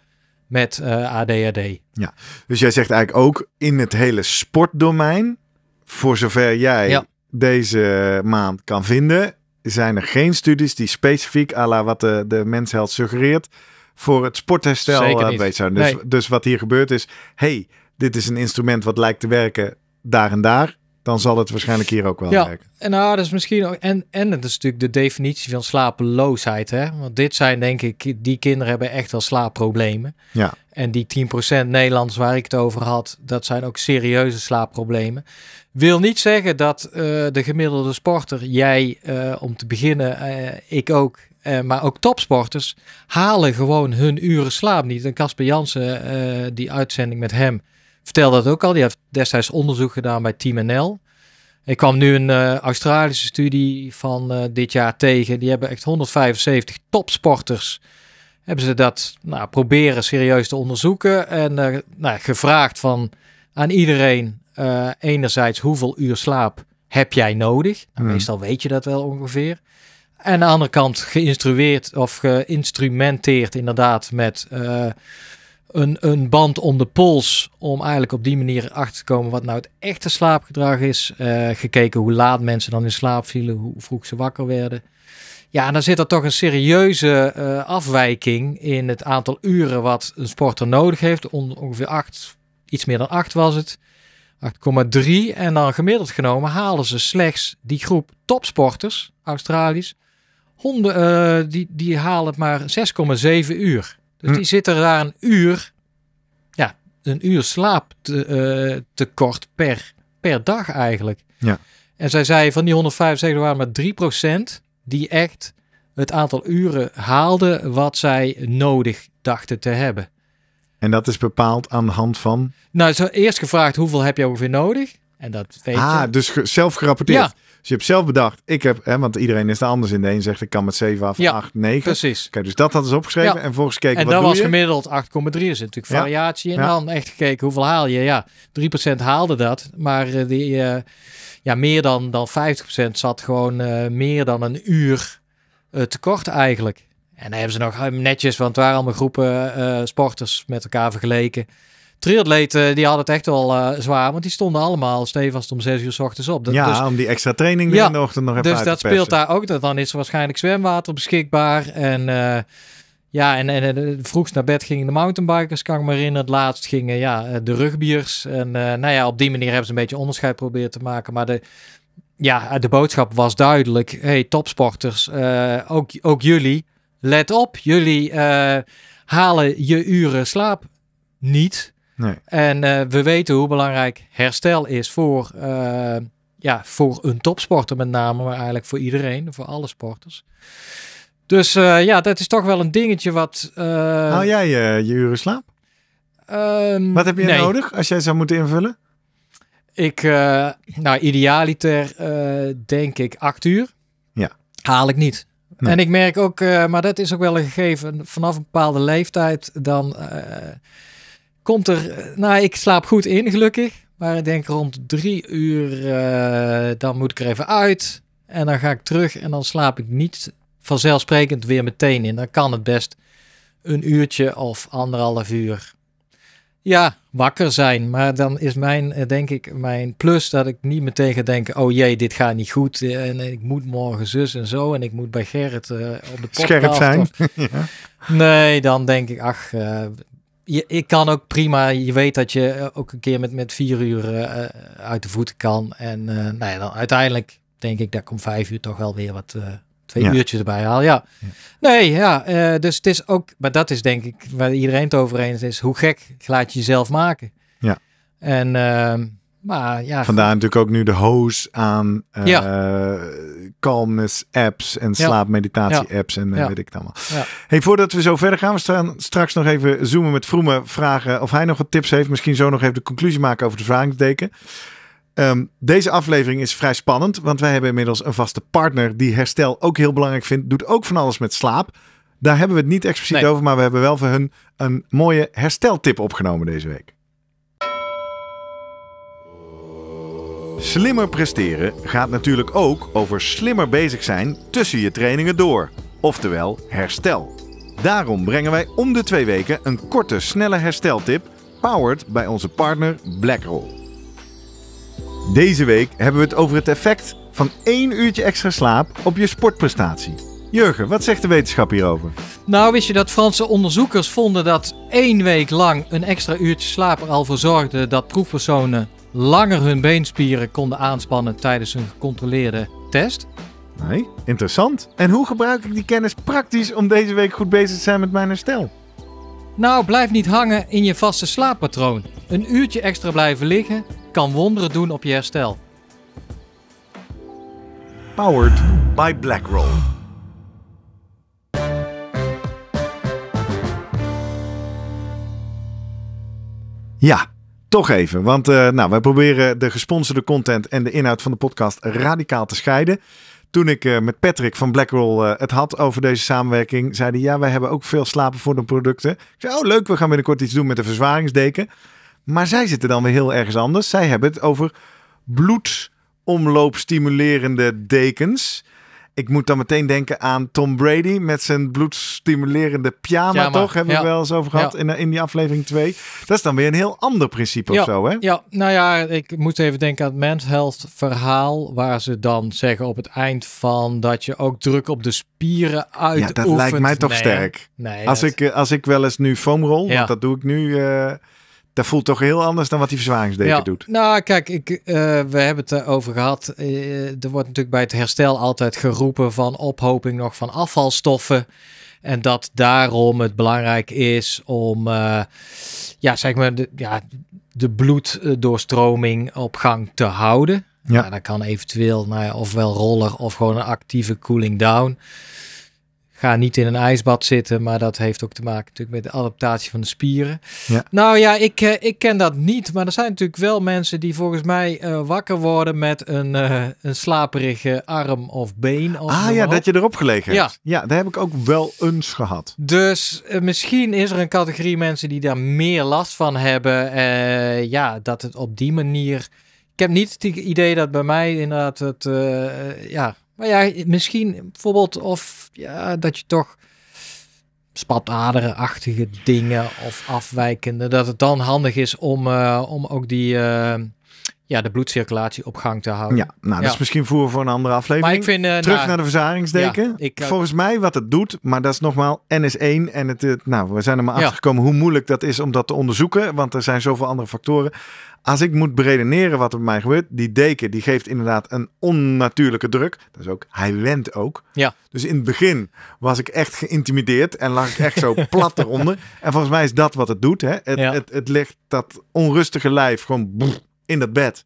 met eh, ADHD. Ja, dus jij zegt eigenlijk ook in het hele sportdomein, voor zover jij ja deze maand kan vinden, zijn er geen studies die specifiek, à la wat de, de mensheld suggereert, voor het sportherstel aanwezig zijn. Dus, dus wat hier gebeurt is, hey, dit is een instrument wat lijkt te werken daar en daar dan zal het waarschijnlijk hier ook wel ja, werken. En nou, dat is misschien ook. En, en dat is natuurlijk de definitie van slapeloosheid. Hè? Want dit zijn denk ik, die kinderen hebben echt wel slaapproblemen. Ja. En die 10% Nederlands waar ik het over had, dat zijn ook serieuze slaapproblemen. Wil niet zeggen dat eh, de gemiddelde sporter, jij eh, om te beginnen, eh, ik ook, maar ook topsporters, halen gewoon hun uren slaap niet. En Casper Jansen, die uitzending met hem, vertelde dat ook al. Die heeft destijds onderzoek gedaan bij Team NL. Ik kwam nu een Australische studie van dit jaar tegen. Die hebben echt 175 topsporters hebben ze dat nou, proberen serieus te onderzoeken. En nou, gevraagd van aan iedereen eh, enerzijds hoeveel uur slaap heb jij nodig? Nou, hmm. Meestal weet je dat wel ongeveer. En aan de andere kant geïnstrueerd of geïnstrumenteerd inderdaad met eh, een, een band om de pols. Om eigenlijk op die manier achter te komen wat nou het echte slaapgedrag is. Eh, gekeken hoe laat mensen dan in slaap vielen, hoe vroeg ze wakker werden. Ja, en dan zit er toch een serieuze afwijking in het aantal uren wat een sporter nodig heeft. ongeveer acht, iets meer dan acht was het. 8,3. En dan gemiddeld genomen halen ze slechts die groep topsporters, Australisch. Honden, eh, die, die halen maar 6,7 uur. Dus hm. die zitten daar een uur, ja, een uur slaap te, eh, tekort per, per dag eigenlijk. Ja. En zij zei van die 175 waren maar 3% die echt het aantal uren haalden wat zij nodig dachten te hebben. En dat is bepaald aan de hand van? Nou, zo eerst gevraagd hoeveel heb je ongeveer nodig? En dat weet ah, dus zelf gerapporteerd. Ja. Dus je hebt zelf bedacht, ik heb, hè, want iedereen is er anders in. De een zegt ik kan met 7 af, ja, 8, 9. Precies. Oké, dus dat hadden ze opgeschreven en volgens gekeken en dan dat was gemiddeld 8,3. Er zit natuurlijk variatie En Dan echt gekeken hoeveel haal je. Ja, 3% haalde dat, maar eh, die, eh, ja, meer dan, dan 50% zat gewoon eh, meer dan een uur tekort eigenlijk. En dan hebben ze nog netjes, want het waren allemaal groepen eh, sporters met elkaar vergeleken. Triatleten, die hadden het echt wel eh, zwaar, want die stonden allemaal stevast om 6 uur s ochtends op. ja, dus- om die extra training ja, in de ochtend nog even Dus dat speelt daar ook. Dat, dan is er waarschijnlijk zwemwater beschikbaar. En uh, ja, en, en, en vroegst naar bed gingen de mountainbikers, kan ik me herinneren. Het laatst gingen ja, de rugbiers. En nou ja, op die manier hebben ze een beetje onderscheid proberen te maken. Maar de, ja, de boodschap was duidelijk. hey, topsporters, ook, ook jullie let op, jullie eh, halen je uren slaap niet. Nee. En eh, we weten hoe belangrijk herstel is voor, eh, ja, voor een topsporter met name, maar eigenlijk voor iedereen, voor alle sporters. Dus ja, dat is toch wel een dingetje wat... Haal jij je uren slaap? Ehm, wat heb je nodig als jij zou moeten invullen? Ik, nou idealiter denk ik acht uur. Ja. Haal ik niet. En ik merk ook, eh, maar dat is ook wel een gegeven, vanaf een bepaalde leeftijd dan eh, komt er, eh, nou ik slaap goed in gelukkig, maar ik denk rond drie uur dan moet ik er even uit en dan ga ik terug en dan slaap ik niet vanzelfsprekend weer meteen in. Dan kan het best een uurtje of anderhalf uur ja, wakker zijn. Maar dan is mijn, eh, denk ik, mijn plus dat ik niet meteen ga denken: oh jee, dit gaat niet goed. Eh, en ik moet morgen zus en zo. En ik moet bij Gerrit eh, op de podcast. Scherp zijn. Nee, dan denk ik: ach, ik kan ook prima. Je weet dat je ook een keer met, met vier uur uit de voeten kan. En nou dan uiteindelijk denk ik dat ik om vijf uur toch wel weer wat twee ja. uurtjes erbij haal. Ja. Nee, ja. Eh, dus het is ook, maar dat is denk ik waar iedereen het over eens is. Hoe gek laat je jezelf maken? Ja. En, ehm, maar ja. Vandaar natuurlijk ook nu de hoos aan eh, ja. calmness apps en slaapmeditatie apps en eh, weet ik het allemaal. Hey, voordat we zo verder gaan, we staan straks nog even zoomen met Vroemen vragen of hij nog wat tips heeft. Misschien zo nog even de conclusie maken over de tekenen. Ehm, deze aflevering is vrij spannend, want wij hebben inmiddels een vaste partner die herstel ook heel belangrijk vindt. Doet ook van alles met slaap. Daar hebben we het niet expliciet over, maar we hebben wel voor hun een mooie hersteltip opgenomen deze week. Slimmer presteren gaat natuurlijk ook over slimmer bezig zijn tussen je trainingen door, oftewel herstel. Daarom brengen wij om de twee weken een korte, snelle hersteltip, powered bij onze partner BlackRoll. Deze week hebben we het over het effect van één uurtje extra slaap op je sportprestatie. Jurgen, wat zegt de wetenschap hierover? Nou, wist je dat Franse onderzoekers vonden dat één week lang een extra uurtje slaap er al voor zorgde dat proefpersonen langer hun beenspieren konden aanspannen tijdens een gecontroleerde test? Nee, interessant. En hoe gebruik ik die kennis praktisch om deze week goed bezig te zijn met mijn herstel? Nou, blijf niet hangen in je vaste slaappatroon. Een uurtje extra blijven liggen kan wonderen doen op je herstel. Powered by BlackRoll. Ja, toch even. Want eh, nou, wij proberen de gesponsorde content en de inhoud van de podcast radicaal te scheiden. Toen ik eh, met Patrick van BlackRoll eh, het had over deze samenwerking, zei hij ja, wij hebben ook veel slapen voor de producten. Ik zei, oh leuk, we gaan binnenkort iets doen met de verzwaringsdeken. Maar zij zitten dan weer heel ergens anders. Zij hebben het over bloedomloopstimulerende dekens. Ik moet dan meteen denken aan Tom Brady met zijn bloedstimulerende pyjama, toch? Hebben ja. we wel eens over gehad in, in die aflevering 2. Dat is dan weer een heel ander principe ja. of zo, hè? Ja, nou ja, ik moet even denken aan het Men's Health verhaal, waar ze dan zeggen op het eind van dat je ook druk op de spieren uitoefent. Ja, dat lijkt mij toch sterk. Nee, als, ik, eh, als ik wel eens nu foamrol, want dat doe ik nu... Eh, dat voelt toch heel anders dan wat die verzwaringsdeken doet. Nou, kijk, ik, eh, we hebben het erover gehad. Eh, er wordt natuurlijk bij het herstel altijd geroepen van ophoping nog van afvalstoffen. En dat daarom het belangrijk is om, eh, ja, zeg maar, de, ja, de bloeddoorstroming op gang te houden. Ja. Nou, dat kan eventueel, nou ja, ofwel roller of gewoon een actieve cooling down ga niet in een ijsbad zitten, maar dat heeft ook te maken natuurlijk met de adaptatie van de spieren. Nou ja, ik, eh, ik ken dat niet, maar er zijn natuurlijk wel mensen die volgens mij eh, wakker worden met een, eh, een slaperige arm of been. Of ah ja, dat je erop gelegen hebt. Ja. ja, daar heb ik ook wel eens gehad. Dus misschien is er een categorie mensen die daar meer last van hebben. ja, dat het op die manier... Ik heb niet het idee dat bij mij inderdaad het... ja, maar ja, misschien bijvoorbeeld of ja, dat je toch spataderenachtige dingen of afwijkende, dat het dan handig is om, eh, om ook die, eh, ja, de bloedcirculatie op gang te houden. Ja, nou, dat is misschien voer voor een andere aflevering. Eh, Terug nou, naar de verzaringsdeken. ik, eh, Volgens mij wat het doet, maar dat is nogmaals NS1. En het, nou, we zijn er maar ja. achtergekomen hoe moeilijk dat is om dat te onderzoeken. Want er zijn zoveel andere factoren. Als ik moet beredeneren wat er bij mij gebeurt, die deken die geeft inderdaad een onnatuurlijke druk. Dat is ook, hij went ook. Ja. Dus in het begin was ik echt geïntimideerd en lag ik echt zo plat eronder. En volgens mij is dat wat het doet. Hè. Het, het, het, legt dat onrustige lijf gewoon in dat bed.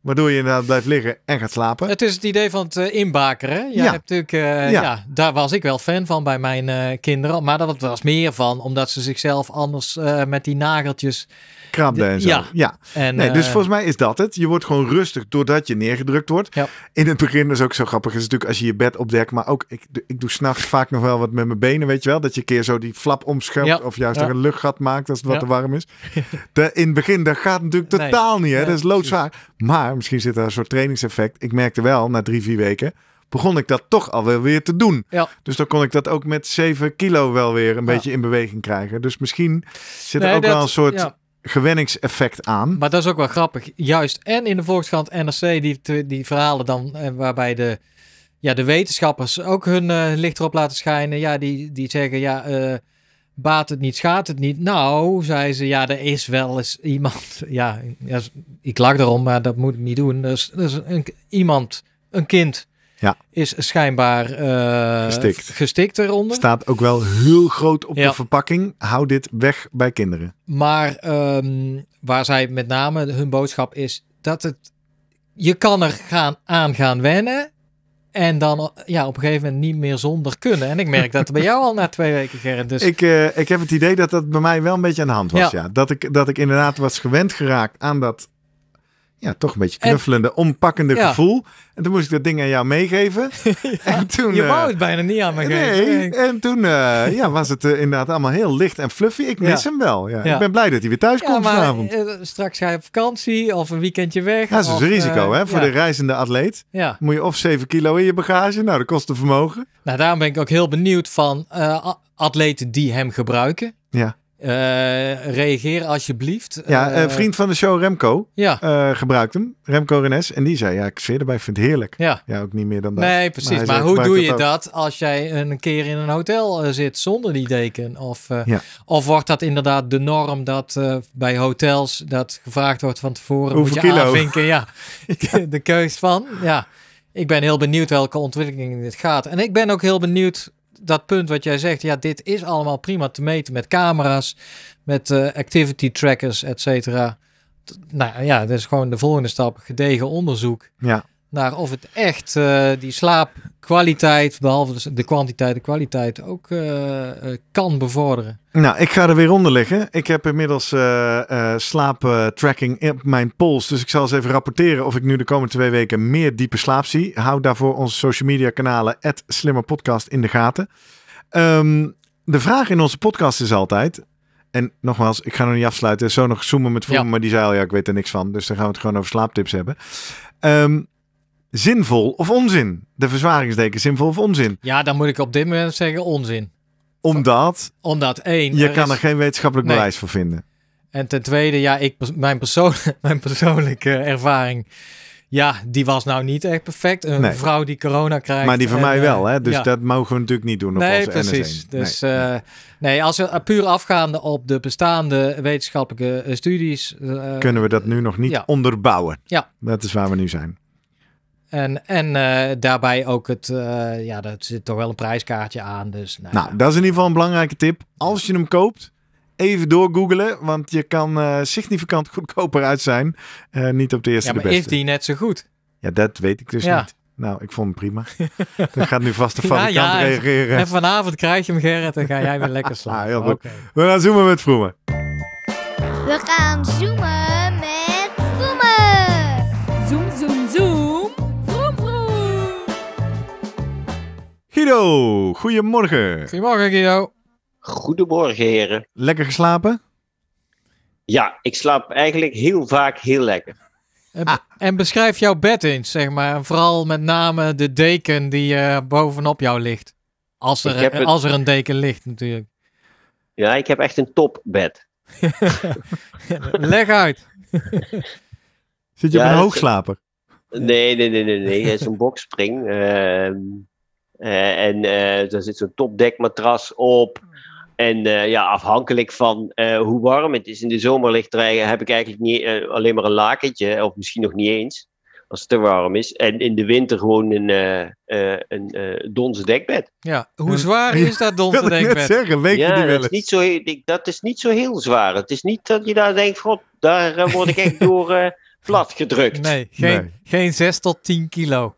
Waardoor je inderdaad blijft liggen en gaat slapen. Het is het idee van het eh, inbakeren. Ja, ja. Natuurlijk, eh, ja. daar was ik wel fan van bij mijn eh, kinderen. Maar dat was meer van omdat ze zichzelf anders met die nageltjes Krabben en zo. Ja. ja. nee, dus eh, volgens mij is dat het. Je wordt gewoon rustig doordat je neergedrukt wordt. In het begin is ook zo grappig. Is natuurlijk als je je bed opdekt. Maar ook, ik, ik doe s'nachts vaak nog wel wat met mijn benen, weet je wel. Dat je een keer zo die flap omschuimt. Of juist er een luchtgat maakt als het wat te warm is. De, in het begin, dat gaat natuurlijk totaal niet. Hè? dat is loodzwaar. Maar misschien zit daar een soort trainingseffect. Ik merkte wel, na drie, vier weken begon ik dat toch alweer weer te doen. Ja. Dus dan kon ik dat ook met 7 kilo wel weer een beetje in beweging krijgen. Dus misschien zit er ook wel een soort gewenningseffect aan. Maar dat is ook wel grappig. Juist en in de Volkskrant NRC die, die verhalen dan eh, waarbij de, ja, de wetenschappers ook hun uh, licht erop laten schijnen. Ja, die, die zeggen ja, eh, baat het niet, schaadt het niet. Nou, zei ze, ja, er is wel eens iemand. Ja, ik lach erom, maar dat moet ik niet doen. Dus, dus een, iemand, een kind ja. Is schijnbaar eh, gestikt. gestikt eronder. Staat ook wel heel groot op de verpakking. Hou dit weg bij kinderen. Maar ehm, waar zij met name hun boodschap is dat het. Je kan er gaan, aan gaan wennen. En dan ja, op een gegeven moment niet meer zonder kunnen. En ik merk dat bij jou al na twee weken, Gerrit. Dus... Ik, eh, ik heb het idee dat dat bij mij wel een beetje aan de hand was. Ja. ja. Dat, ik, dat ik inderdaad was gewend geraakt aan dat ja, toch een beetje knuffelende, en, ompakkende gevoel. En toen moest ik dat ding aan jou meegeven. en toen, je wou eh, het bijna niet aan me geven. Nee, en toen eh, ja, was het eh, inderdaad allemaal heel licht en fluffy. Ik mis hem wel. Ja. Ik ben blij dat hij weer thuis komt maar, vanavond. straks ga je op vakantie of een weekendje weg. dat is een risico hè, voor de reizende atleet. Ja. Moet je of 7 kilo in je bagage. Nou, dat kost een vermogen. Nou, daarom ben ik ook heel benieuwd van atleten die hem gebruiken. Ja. Eh, reageer alsjeblieft. Ja, eh, vriend van de show Remco eh, gebruikt hem. Remco Renes. En die zei, ja, ik zweer erbij, vind het heerlijk. Ja. ja, ook niet meer dan dat. Nee, precies. Maar, hoe doe je dat, als jij een keer in een hotel zit zonder die deken? Of, of wordt dat inderdaad de norm dat bij hotels dat gevraagd wordt van tevoren? Hoeveel moet je aanvinken? Ja, de keus van. Ja, ik ben heel benieuwd welke ontwikkeling dit gaat. En ik ben ook heel benieuwd dat punt wat jij zegt, ja, dit is allemaal prima te meten met camera's, met eh, activity trackers, et cetera. Nou ja, dat is gewoon de volgende stap, gedegen onderzoek. Ja of het echt eh, die slaapkwaliteit, behalve dus de kwantiteit en kwaliteit, ook eh, eh, kan bevorderen. Nou, ik ga er weer onder liggen. Ik heb inmiddels slaaptracking op mijn pols. Dus ik zal eens even rapporteren of ik nu de komende twee weken meer diepe slaap zie. Hou daarvoor onze social media kanalen, slimmerpodcast, in de gaten. Ehm, de vraag in onze podcast is altijd, en nogmaals, ik ga nog niet afsluiten. Zo nog zoomen met Vroom, maar die zei al, ja, ik weet er niks van. Dus dan gaan we het gewoon over slaaptips hebben. Ehm, zinvol of onzin? De verzwaringsdeken zinvol of onzin? Ja, dan moet ik op dit moment zeggen onzin. Omdat? Omdat één. Je kan er geen wetenschappelijk bewijs voor vinden. En ten tweede, ja, ik, mijn, persoon, mijn persoonlijke ervaring. Ja, die was nou niet echt perfect. Een vrouw die corona krijgt. Maar die van mij wel, eh, hè? Dus dat mogen we natuurlijk niet doen op nee, onze precies. Dus nee. Eh, nee, als we eh, puur afgaande op de bestaande wetenschappelijke studies... Kunnen we dat nu nog niet onderbouwen. Ja. Dat is waar we nu zijn. En, en eh, daarbij ook het, eh, ja, dat zit toch wel een prijskaartje aan. Dus, nou, nou dat is in ieder geval een belangrijke tip. Als je hem koopt, even doorgoogelen, want je kan eh, significant goedkoper uit zijn. niet op de eerste ja, maar de beste. is die net zo goed? Ja, dat weet ik dus niet. Nou, ik vond hem prima. Dan gaat nu vast de fabrikant reageren. En vanavond krijg je hem, Gerrit, en ga jij weer lekker ah, slapen. Ah, heel goed. We gaan zoomen met Vroemen. We gaan zoomen. Guido, goedemorgen. Goedemorgen, Guido. Goedemorgen, heren. Lekker geslapen? Ja, ik slaap eigenlijk heel vaak heel lekker. En, beschrijf jouw bed eens, zeg maar. Vooral met name de deken die eh, bovenop jou ligt. Als er, een, als er een deken ligt, natuurlijk. Ja, ik heb echt een topbed. Leg uit. Zit je op een hoogslaper? Nee, nee, nee, nee. nee. Het is een bokspring. Uh, ehm, eh, en daar eh, zit zo'n topdekmatras op. En eh, ja, afhankelijk van hoe warm het is in de zomer ligt, er, heb ik eigenlijk niet, alleen maar een lakentje, of misschien nog niet eens, als het te warm is. En in de winter gewoon een, een dekbed. Ja, hoe hmm. zwaar is dat donze dekbed? Ik net zeggen, weet ja, je niet wel Niet zo, dat is niet zo heel zwaar. Het is niet dat je daar denkt, god, daar word ik echt door plat gedrukt. Nee, geen, geen 6 tot 10 kilo.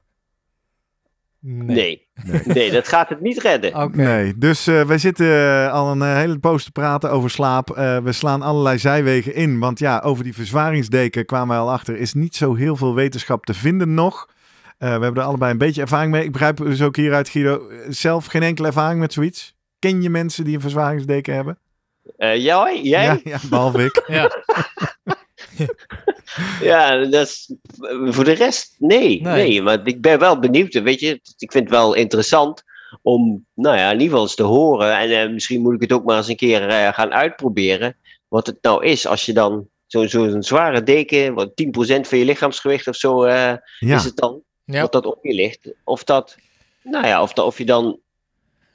nee. Nee. dat gaat het niet redden. Okay. Nee, dus uh, wij zitten eh, al een eh, hele poos te praten over slaap. we slaan allerlei zijwegen in. Want ja, over die verzwaringsdeken kwamen wij al achter. Is niet zo heel veel wetenschap te vinden nog. we hebben er allebei een beetje ervaring mee. Ik begrijp dus ook hieruit, Guido, zelf geen enkele ervaring met zoiets. Ken je mensen die een verzwaringsdeken hebben? jij? jij? Ja, ja, behalve ik. ja. ja, dat is, voor de rest, nee, nee. Maar ik ben wel benieuwd. Weet je, ik vind het wel interessant om, nou ja, in ieder geval eens te horen. En eh, misschien moet ik het ook maar eens een keer eh, gaan uitproberen. Wat het nou is als je dan zo'n zware deken, wat 10% van je lichaamsgewicht of zo eh, is het dan. dat dat op je ligt. Of dat, nou ja, of, of je dan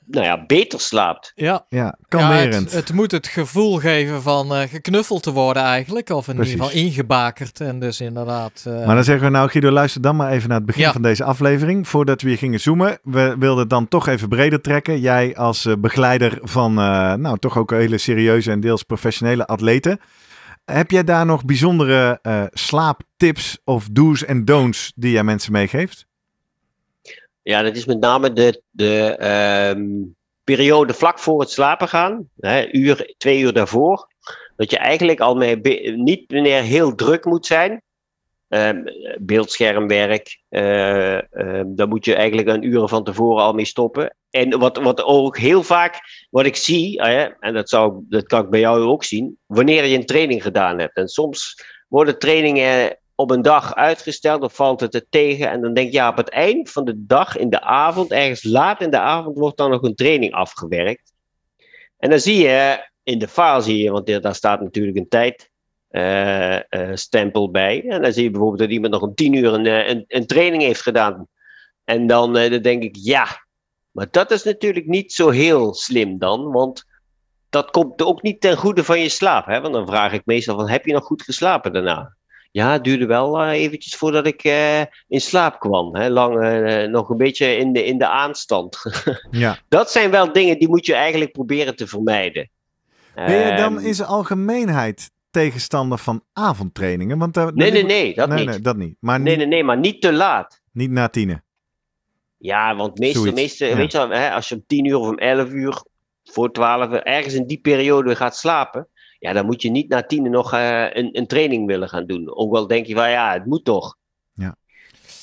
nou ja, beter slaapt. Ja, ja kalmerend. Ja, het, moet het gevoel geven van eh, geknuffeld te worden eigenlijk. Of in ieder geval ingebakerd. En dus inderdaad... Eh, maar dan zeggen we nou Guido, luister dan maar even naar het begin van deze aflevering. Voordat we hier gingen zoomen. We wilden het dan toch even breder trekken. Jij als eh, begeleider van nou toch ook hele serieuze en deels professionele atleten. Heb jij daar nog bijzondere slaaptips of do's en don'ts die jij mensen meegeeft? Ja, dat is met name de, de ehm, periode vlak voor het slapen gaan, hè, uur, twee uur daarvoor. Dat je eigenlijk al mee, niet meer heel druk moet zijn. Ehm, beeldschermwerk, uh, daar moet je eigenlijk een uur van tevoren al mee stoppen. En wat, wat ook heel vaak, wat ik zie, en dat, zou, dat kan ik bij jou ook zien, wanneer je een training gedaan hebt. En soms worden trainingen op een dag uitgesteld dan valt het er tegen. En dan denk je, ja, op het eind van de dag, in de avond, ergens laat in de avond, wordt dan nog een training afgewerkt. En dan zie je, in de fase hier, want daar staat natuurlijk een tijdstempel eh, eh, bij. En dan zie je bijvoorbeeld dat iemand nog om tien uur een, eh, een, training heeft gedaan. En dan, dan denk ik, ja, maar dat is natuurlijk niet zo heel slim dan, want dat komt ook niet ten goede van je slaap. Hè? Want dan vraag ik meestal van, heb je nog goed geslapen daarna? ja, het duurde wel eh, eventjes voordat ik eh, in slaap kwam. Hè? Lang, eh, nog een beetje in de, in de aanstand. ja. Dat zijn wel dingen die moet je eigenlijk proberen te vermijden. Ben je dan ehm, in zijn algemeenheid tegenstander van avondtrainingen? Want nee, nee, nee, dat nee, niet. Nee, dat niet. Maar nee, nee, nee, maar niet te laat. Niet na tienen. Ja, want meestal, als je om tien uur of om elf uur voor twaalf ergens in die periode gaat slapen, ja, dan moet je niet na tienen nog eh, een, een training willen gaan doen. Ook wel denk je van ja, het moet toch. Ja.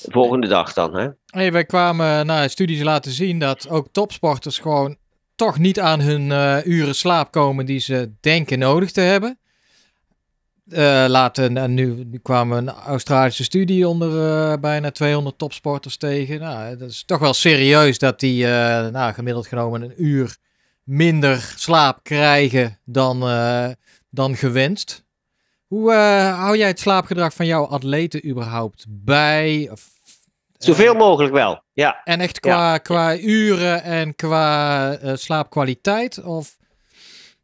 Volgende dag dan, hè? Hey, wij kwamen eh, naar nou, studies laten zien dat ook topsporters gewoon toch niet aan hun eh, uren slaap komen die ze denken nodig te hebben. Uh, laten, nu, kwamen een Australische studie onder bijna 200 topsporters tegen. Nou, dat is toch wel serieus dat die nou, gemiddeld genomen een uur minder slaap krijgen dan, eh, dan gewenst. Hoe uh, hou jij het slaapgedrag van jouw atleten überhaupt bij? Eh, Zoveel mogelijk wel, ja. En echt qua, qua uren en qua slaapkwaliteit? Of?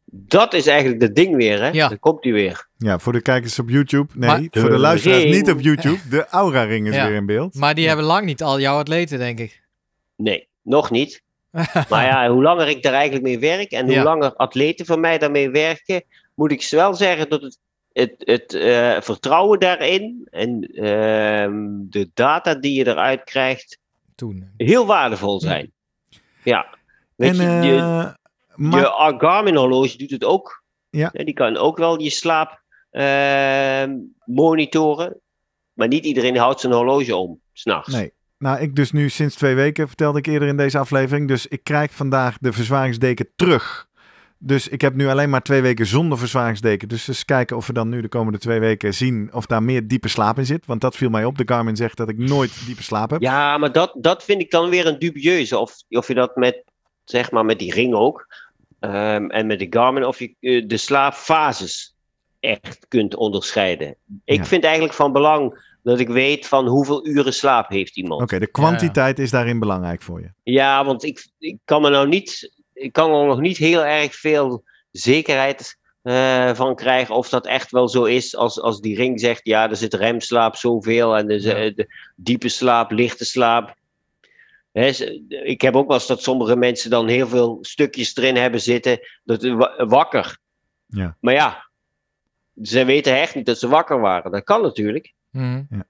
Dat is eigenlijk het ding weer, hè? Dan komt hij weer. Ja, voor de kijkers op YouTube. Nee, voor de, luisteraars niet op YouTube. De Aura-ring is weer in beeld. Maar die hebben lang niet al jouw atleten, denk ik. Nee, nog niet. maar ja, hoe langer ik daar eigenlijk mee werk en hoe langer atleten van mij daarmee werken, moet ik wel zeggen dat het, het, het eh, vertrouwen daarin en ehm, de data die je eruit krijgt, Toen. heel waardevol zijn. Ja. en, je, je, eh, Garmin horloge doet het ook. Ja. Die kan ook wel je slaap ehm, monitoren. Maar niet iedereen houdt zijn horloge om, s'nachts. Nee. Nou, ik dus nu sinds twee weken, vertelde ik eerder in deze aflevering. Dus ik krijg vandaag de verzwaringsdeken terug. Dus ik heb nu alleen maar twee weken zonder verzwaringsdeken. Dus eens kijken of we dan nu de komende twee weken zien of daar meer diepe slaap in zit. Want dat viel mij op. De Garmin zegt dat ik nooit diepe slaap heb. Ja, maar dat, dat vind ik dan weer een dubieuze. Of, of je dat met, zeg maar, met die ring ook. Ehm, en met de Garmin, of je eh, de slaapfases echt kunt onderscheiden. Ik vind eigenlijk van belang dat ik weet van hoeveel uren slaap heeft iemand. Oké, de kwantiteit is daarin belangrijk voor je. Ja, want ik, ik kan er nou niet, ik kan er nog niet heel erg veel zekerheid eh, van krijgen of dat echt wel zo is als, als die ring zegt, ja, er zit remslaap zoveel en eh, de, diepe slaap, lichte slaap. ik heb ook wel eens dat sommige mensen dan heel veel stukjes erin hebben zitten, dat, wakker. Ja. Maar ja, ze weten echt niet dat ze wakker waren. Dat kan natuurlijk. Mhm. Ja.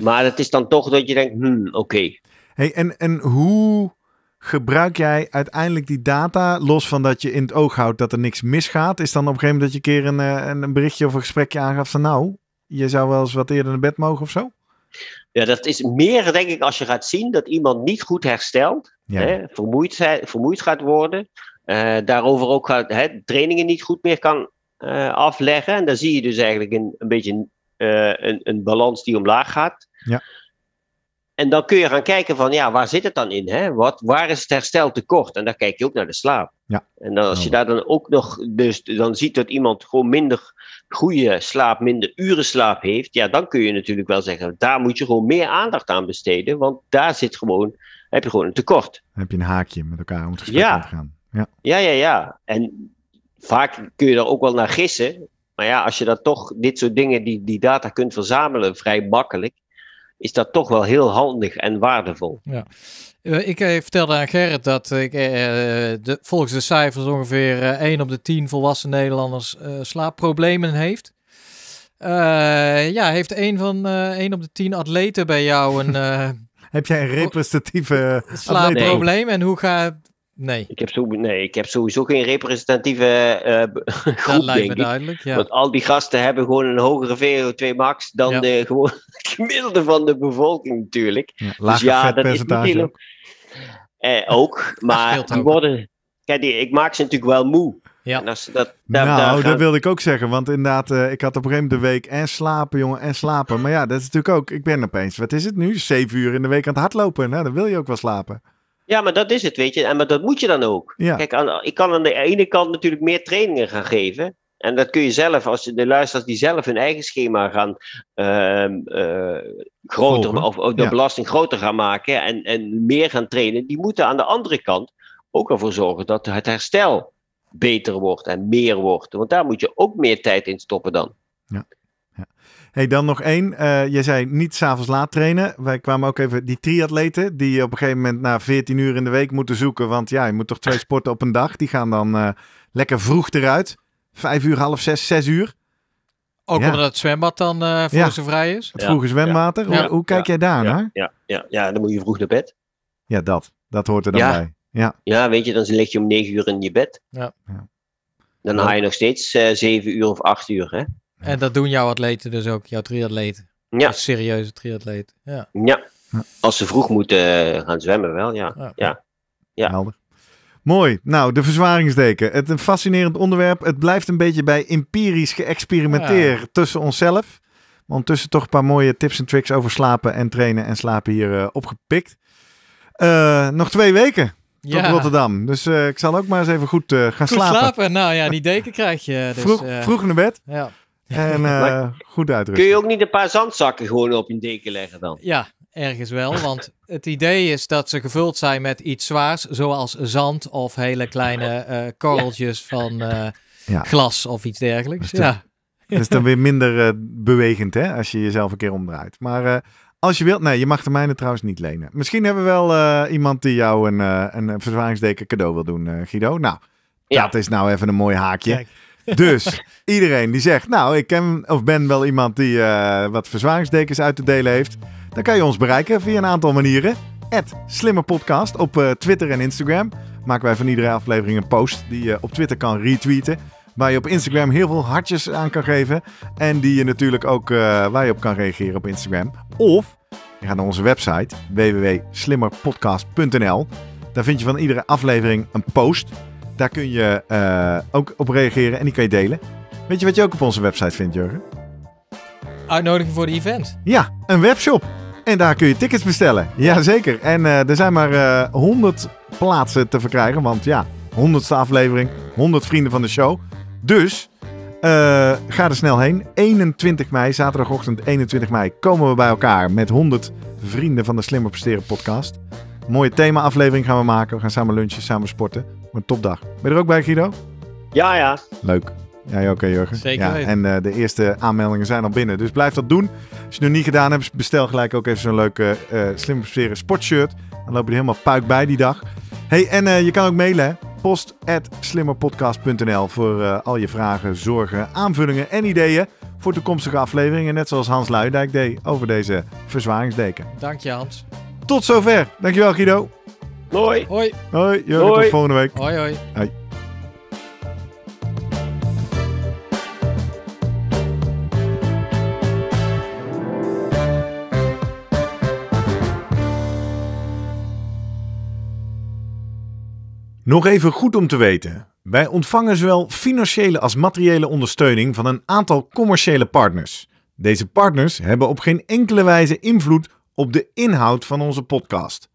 Maar het is dan toch dat je denkt, hmm, oké. Hey, en, en hoe gebruik jij uiteindelijk die data, los van dat je in het oog houdt dat er niks misgaat, is dan op een gegeven moment dat je een keer een, eh, een berichtje of een gesprekje aangaf van nou, je zou wel eens wat eerder naar bed mogen of zo? Ja, dat is meer denk ik als je gaat zien dat iemand niet goed herstelt, hè, vermoeid, vermoeid gaat worden, eh, daarover ook gaat, hè, trainingen niet goed meer kan eh, afleggen. En dan zie je dus eigenlijk een, een beetje eh, een, een balans die omlaag gaat. Ja. En dan kun je gaan kijken van, ja, waar zit het dan in? Hè? Wat, waar is het herstel tekort? En dan kijk je ook naar de slaap. Ja. En dan, als je oh. daar dan ook nog, dus dan ziet dat iemand gewoon minder goede slaap, minder uren slaap heeft, ja, dan kun je natuurlijk wel zeggen, daar moet je gewoon meer aandacht aan besteden, want daar zit gewoon, heb je gewoon een tekort. Dan heb je een haakje met elkaar om het gesprek te gaan. Ja. ja, ja, ja. En vaak kun je daar ook wel naar gissen, maar ja, als je dat toch, dit soort dingen, die, die data kunt verzamelen vrij makkelijk, is dat toch wel heel handig en waardevol. Ja. Eh, ik eh, vertelde aan Gerrit dat ik, eh, de, volgens de cijfers ongeveer 1 op de 10 volwassen Nederlanders slaapproblemen heeft. ja, heeft één van uh, één op de tien atleten bij jou een. Heb jij een representatieve slaapprobleem? En hoe ga Nee. Ik heb, zo, nee, ik heb sowieso geen representatieve uh, groep, Dat lijkt me duidelijk, Want al die gasten hebben gewoon een hogere VO2 max dan de, gewoon, gemiddelde van de bevolking natuurlijk. Ja, dus ja, dat is eh, ook. Maar die worden... Kijk, die, ik maak ze natuurlijk wel moe. Ja. En als dat, nou, dat wilde ik ook zeggen. Want inderdaad, eh, ik had op een gegeven moment de week en slapen, jongen, en slapen. Maar ja, dat is natuurlijk ook... Ik ben opeens, wat is het nu? Zeven uur in de week aan het hardlopen. Nou, dan wil je ook wel slapen. Ja, maar dat is het, weet je. En maar dat moet je dan ook. Kijk, ik kan aan de ene kant natuurlijk meer trainingen gaan geven. En dat kun je zelf, als de luisteraars die zelf hun eigen schema gaan ehm, eh, groter, of, de belasting groter gaan maken en, en meer gaan trainen, die moeten aan de andere kant ook ervoor zorgen dat het herstel beter wordt en meer wordt. Want daar moet je ook meer tijd in stoppen dan. Ja. ja. Hey, dan nog één. Uh, jij zei niet s'avonds laat trainen. Wij kwamen ook even die triatleten die op een gegeven moment na 14 uur in de week moeten zoeken. Want ja, je moet toch twee sporten op een dag. Die gaan dan eh, lekker vroeg eruit. Vijf uur, half zes, zes uur. Ook omdat het zwembad dan uh, voor ze vrij is? Het vroege zwemwater. Hoe, kijk jij daar naar? Ja, ja, ja, dan moet je vroeg naar bed. Ja, dat. Dat hoort er dan bij. Ja. ja, weet je, dan lig je om negen uur in je bed. Ja. Dan haal je nog steeds zeven uur of acht uur, hè? En dat doen jouw atleten dus ook, jouw triatleten? Ja. serieuze triatleet. Ja. ja. Als ze vroeg moeten eh, gaan zwemmen wel, ja. Ja. ja. Helder. Mooi. Nou, de verzwaringsdeken. Het een eh, fascinerend onderwerp. Het blijft een beetje bij empirisch geëxperimenteerd tussen onszelf. Maar ondertussen toch een paar mooie tips en tricks over slapen en trainen en slapen hier eh, opgepikt. nog twee weken tot Rotterdam. Dus ik zal ook maar eens even goed gaan goed slapen. slapen. Nou ja, die deken krijg je. Dus, vroeg, vroeg naar bed. Ja. En eh, goed uitrusten. Kun je ook niet een paar zandzakken gewoon op je deken leggen dan? Ja, ergens wel. Want het idee is dat ze gevuld zijn met iets zwaars, zoals zand of hele kleine uh, korreltjes van eh, glas of iets dergelijks. Dus ja. Dat is dan weer minder bewegend hè, als je jezelf een keer omdraait. Maar als je wilt, nee, je mag de mijne trouwens niet lenen. Misschien hebben we wel iemand die jou een, een verzwaringsdeken cadeau wil doen, Guido. Nou, dat is nou even een mooi haakje. Dus iedereen die zegt, nou, ik ken of ben wel iemand die eh, wat verzwaringsdekens uit te delen heeft, dan kan je ons bereiken via een aantal manieren. At Slimme Podcast op eh, Twitter en Instagram. Maken wij van iedere aflevering een post die je op Twitter kan retweeten. Waar je op Instagram heel veel hartjes aan kan geven. En die je natuurlijk ook uh, waar je op kan reageren op Instagram. Of je gaat naar onze website www.slimmerpodcast.nl. Daar vind je van iedere aflevering een post daar kun je eh, ook op reageren en die kun je delen. Weet je wat je ook op onze website vindt, Jurgen? Uitnodigen voor de event. Ja, een webshop. En daar kun je tickets bestellen. Jazeker. En eh, er zijn maar 100 eh, plaatsen te verkrijgen. Want ja, 100ste aflevering, 100 vrienden van de show. Dus ga er snel heen. 21 mei, zaterdagochtend 21 mei, komen we bij elkaar met 100 vrienden van de Slimmer Presteren podcast. Een mooie themaaflevering gaan we maken. We gaan samen lunchen, samen sporten een topdag. Ben je er ook bij, Guido? Ja, ja. Leuk. Ja, oké, okay, Jurgen. Zeker. en eh, de eerste aanmeldingen zijn al binnen. Dus blijf dat doen. Als je het nog niet gedaan hebt, bestel gelijk ook even zo'n leuke uh, eh, slim sferen sportshirt. Dan loop je er helemaal puik bij die dag. Hey, en eh, je kan ook mailen, hè? Post slimmerpodcast.nl voor al je vragen, zorgen, aanvullingen en ideeën voor toekomstige afleveringen. Net zoals Hans Luidijk deed over deze verzwaringsdeken. Dank je, Hans. Tot zover. Dankjewel, Guido. Hoi, Hoi. Hoi. tot volgende week. Hoi, hoi. Hoi. Nog even goed om te weten. Wij ontvangen zowel financiële als materiële ondersteuning van een aantal commerciële partners. Deze partners hebben op geen enkele wijze invloed op de inhoud van onze podcast.